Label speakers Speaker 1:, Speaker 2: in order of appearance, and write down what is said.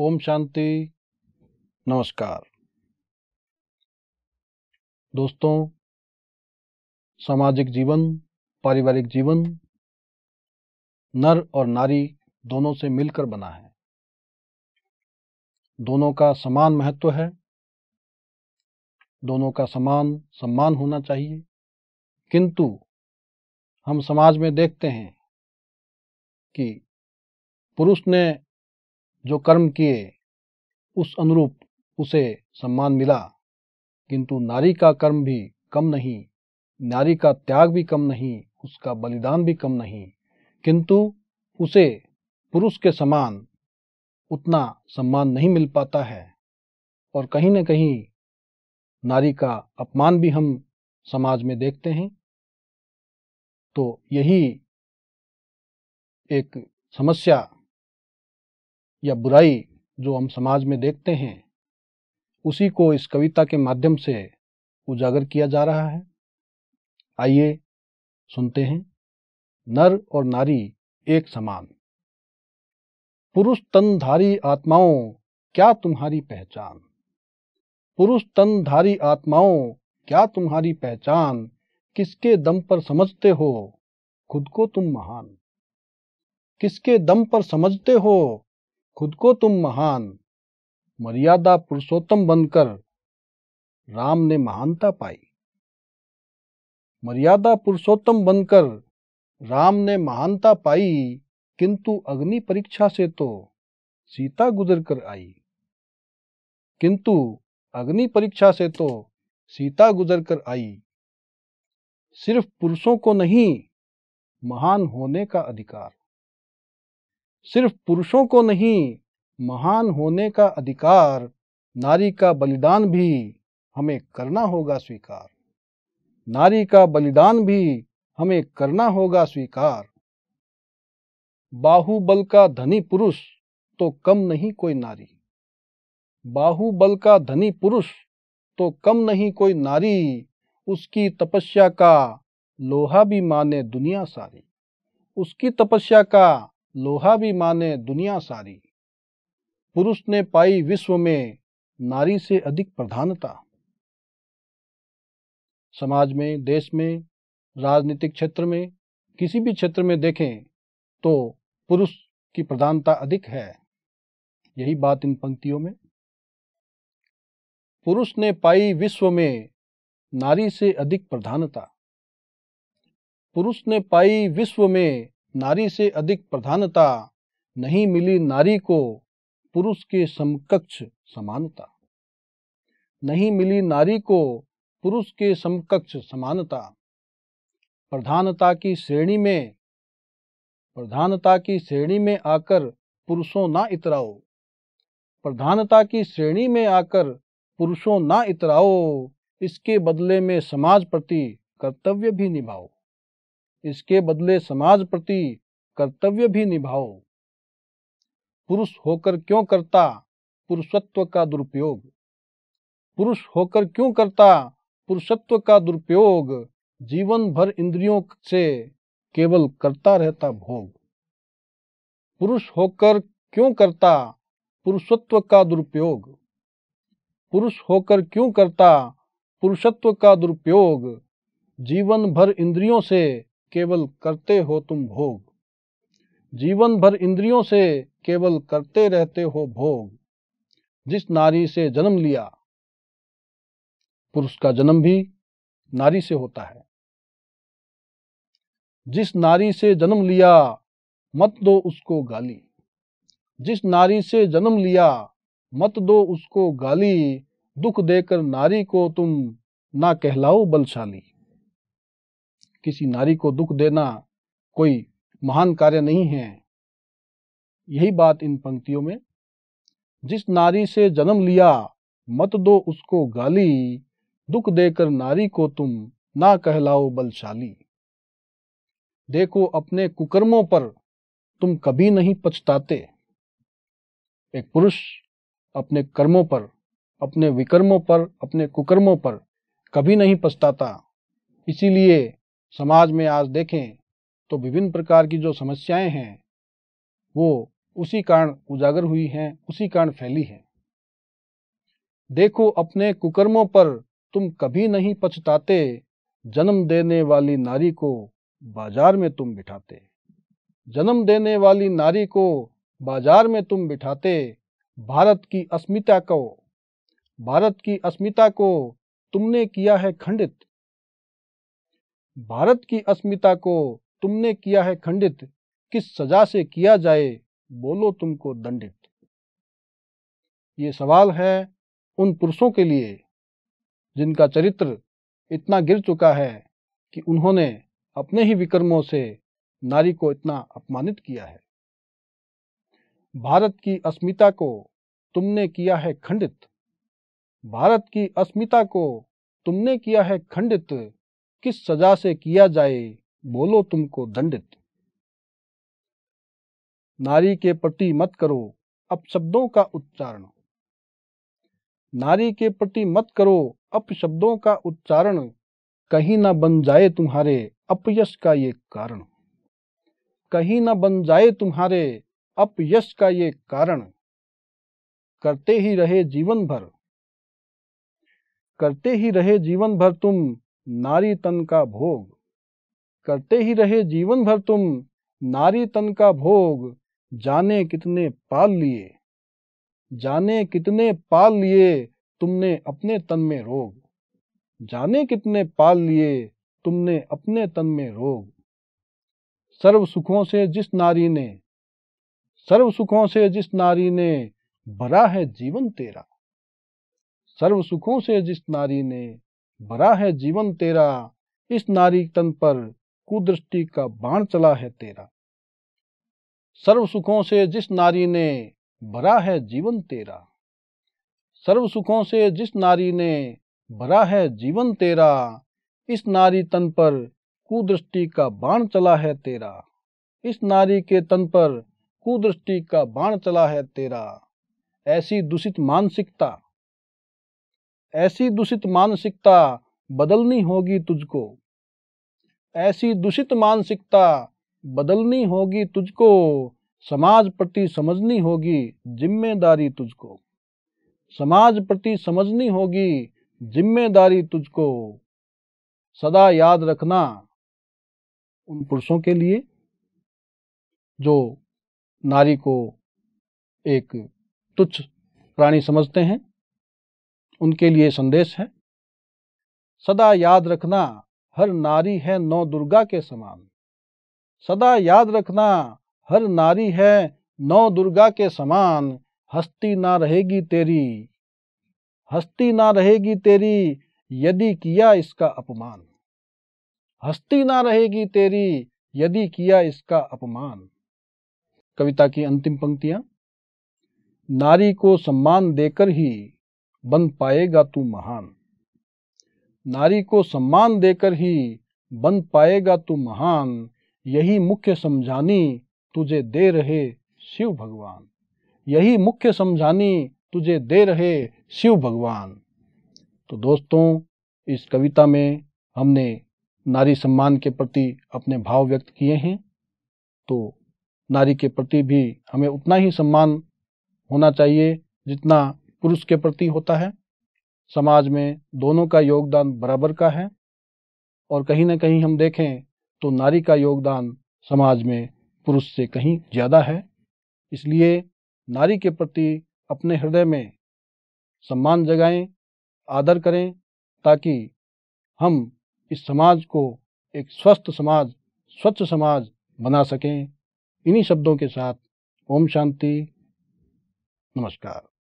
Speaker 1: ओम शांति नमस्कार दोस्तों सामाजिक जीवन पारिवारिक जीवन नर और नारी दोनों से मिलकर बना है दोनों का समान महत्व है दोनों का समान सम्मान होना चाहिए किंतु हम समाज में देखते हैं कि पुरुष ने जो कर्म किए उस अनुरूप उसे सम्मान मिला किंतु नारी का कर्म भी कम नहीं नारी का त्याग भी कम नहीं उसका बलिदान भी कम नहीं किंतु उसे पुरुष के समान उतना सम्मान नहीं मिल पाता है और कहीं न कहीं नारी का अपमान भी हम समाज में देखते हैं तो यही एक समस्या या बुराई जो हम समाज में देखते हैं उसी को इस कविता के माध्यम से उजागर किया जा रहा है आइए सुनते हैं नर और नारी एक समान पुरुष तनधारी आत्माओं क्या तुम्हारी पहचान पुरुष तनधारी आत्माओं क्या तुम्हारी पहचान किसके दम पर समझते हो खुद को तुम महान किसके दम पर समझते हो खुद को तुम महान मर्यादा पुरुषोत्तम बनकर राम ने महानता पाई मर्यादा पुरुषोत्तम बनकर राम ने महानता पाई किंतु अग्नि परीक्षा से तो सीता गुजर कर आई किंतु अग्नि परीक्षा से तो सीता गुजर कर आई सिर्फ पुरुषों को नहीं महान होने का अधिकार सिर्फ पुरुषों को नहीं महान होने का अधिकार नारी का बलिदान भी हमें करना होगा स्वीकार नारी का बलिदान भी हमें करना होगा स्वीकार बाहुबल का धनी पुरुष तो कम नहीं कोई नारी बाहुबल का धनी पुरुष तो कम नहीं कोई नारी उसकी तपस्या का लोहा भी माने दुनिया सारी उसकी तपस्या का लोहा भी माने दुनिया सारी पुरुष ने पाई विश्व में नारी से अधिक प्रधानता समाज में देश में राजनीतिक क्षेत्र में किसी भी क्षेत्र में देखें तो पुरुष की प्रधानता अधिक है यही बात इन पंक्तियों में पुरुष ने पाई विश्व में नारी से अधिक प्रधानता पुरुष ने पाई विश्व में नारी से अधिक प्रधानता नहीं मिली नारी को पुरुष के समकक्ष समानता नहीं मिली नारी को पुरुष के समकक्ष समानता प्रधानता की श्रेणी में प्रधानता की श्रेणी में आकर पुरुषों ना इतराओ प्रधानता की श्रेणी में आकर पुरुषों ना इतराओ इसके बदले में समाज प्रति कर्तव्य भी निभाओ इसके बदले समाज प्रति कर्तव्य भी निभाओ पुरुष होकर क्यों करता पुरुषत्व का दुरुपयोग पुरुष होकर क्यों करता पुरुषत्व का दुरुपयोग जीवन भर इंद्रियों से केवल करता रहता भोग पुरुष होकर क्यों करता पुरुषत्व का दुरुपयोग पुरुष होकर क्यों करता पुरुषत्व का दुरुपयोग जीवन भर इंद्रियों से केवल करते हो तुम भोग जीवन भर इंद्रियों से केवल करते रहते हो भोग जिस नारी से जन्म लिया पुरुष का जन्म भी नारी से होता है जिस नारी से जन्म लिया मत दो उसको गाली जिस नारी से जन्म लिया मत दो उसको गाली दुख देकर नारी को तुम ना कहलाओ बलशाली किसी नारी को दुख देना कोई महान कार्य नहीं है यही बात इन पंक्तियों में जिस नारी से जन्म लिया मत दो उसको गाली दुख देकर नारी को तुम ना कहलाओ बलशाली देखो अपने कुकर्मों पर तुम कभी नहीं पछताते एक पुरुष अपने कर्मों पर अपने विकर्मों पर अपने कुकर्मों पर कभी नहीं पछताता इसीलिए समाज में आज देखें तो विभिन्न प्रकार की जो समस्याएं हैं वो उसी कारण उजागर हुई हैं उसी कारण फैली हैं देखो अपने कुकर्मों पर तुम कभी नहीं पछताते जन्म देने वाली नारी को बाजार में तुम बिठाते जन्म देने वाली नारी को बाजार में तुम बिठाते भारत की अस्मिता को भारत की अस्मिता को तुमने किया है खंडित भारत की अस्मिता को तुमने किया है खंडित किस सजा से किया जाए बोलो तुमको दंडित ये सवाल है उन पुरुषों के लिए जिनका चरित्र इतना गिर चुका है कि उन्होंने अपने ही विक्रमों से नारी को इतना अपमानित किया है भारत की अस्मिता को तुमने किया है खंडित भारत की अस्मिता को तुमने किया है खंडित किस सजा से किया जाए बोलो तुमको दंडित नारी के प्रति मत करो अपशब्दों शब्दों का उच्चारण नारी के प्रति मत करो अप शब्दों का उच्चारण कहीं ना बन जाए तुम्हारे अपयश का ये कारण कहीं ना बन जाए तुम्हारे अपयश का ये कारण करते ही रहे जीवन भर करते ही रहे जीवन भर तुम नारी तन का भोग करते ही रहे जीवन भर तुम नारी तन का भोग जाने कितने पाल लिए जाने कितने पाल लिए तुमने अपने तन में रोग जाने कितने पाल लिए तुमने अपने तन में रोग सर्व सुखों से जिस नारी ने सर्व सुखों से जिस नारी ने भरा है जीवन तेरा सर्व सुखों से जिस नारी ने भरा है जीवन तेरा इस नारी तन पर कुदृष्टि का बाण चला है तेरा सर्व सुखों से जिस नारी ने भरा है जीवन तेरा सर्व सुखों से जिस नारी ने भरा है जीवन तेरा इस नारी तन पर कुदृष्टि का बाण चला है तेरा इस नारी के तन पर कुदृष्टि का बाण चला है तेरा ऐसी दूषित मानसिकता ऐसी दूषित मानसिकता बदलनी होगी तुझको ऐसी दूषित मानसिकता बदलनी होगी तुझको समाज प्रति समझनी होगी जिम्मेदारी तुझको समाज प्रति समझनी होगी जिम्मेदारी तुझको सदा याद रखना उन पुरुषों के लिए जो नारी को एक तुच्छ प्राणी समझते हैं उनके लिए संदेश है सदा याद रखना हर नारी है नौ दुर्गा के समान सदा याद रखना हर नारी है नौ दुर्गा के समान हस्ती ना रहेगी तेरी हस्ती ना रहेगी तेरी यदि किया इसका अपमान हस्ती ना रहेगी तेरी यदि किया इसका अपमान कविता की अंतिम पंक्तियां नारी को सम्मान देकर ही बन पाएगा तू महान नारी को सम्मान देकर ही बन पाएगा तू महान यही मुख्य समझानी तुझे दे रहे शिव भगवान यही मुख्य समझानी तुझे दे रहे शिव भगवान तो दोस्तों इस कविता में हमने नारी सम्मान के प्रति अपने भाव व्यक्त किए हैं तो नारी के प्रति भी हमें उतना ही सम्मान होना चाहिए जितना पुरुष के प्रति होता है समाज में दोनों का योगदान बराबर का है और कहीं ना कहीं हम देखें तो नारी का योगदान समाज में पुरुष से कहीं ज़्यादा है इसलिए नारी के प्रति अपने हृदय में सम्मान जगाएं आदर करें ताकि हम इस समाज को एक स्वस्थ समाज स्वच्छ समाज बना सकें इन्हीं शब्दों के साथ ओम शांति नमस्कार